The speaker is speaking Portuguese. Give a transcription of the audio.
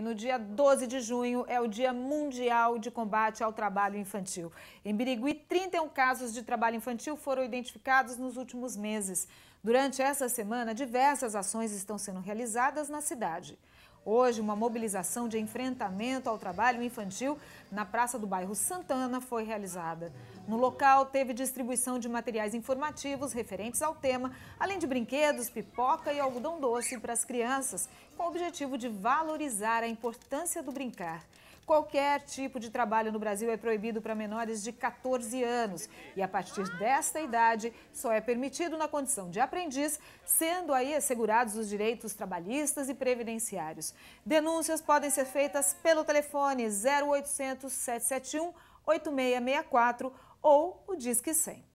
No dia 12 de junho é o Dia Mundial de Combate ao Trabalho Infantil. Em Birigui, 31 casos de trabalho infantil foram identificados nos últimos meses. Durante essa semana, diversas ações estão sendo realizadas na cidade. Hoje, uma mobilização de enfrentamento ao trabalho infantil na praça do bairro Santana foi realizada. No local, teve distribuição de materiais informativos referentes ao tema, além de brinquedos, pipoca e algodão doce para as crianças, com o objetivo de valorizar a importância do brincar. Qualquer tipo de trabalho no Brasil é proibido para menores de 14 anos e a partir desta idade só é permitido na condição de aprendiz, sendo aí assegurados os direitos trabalhistas e previdenciários. Denúncias podem ser feitas pelo telefone 0800 771 8664 ou o Disque 100.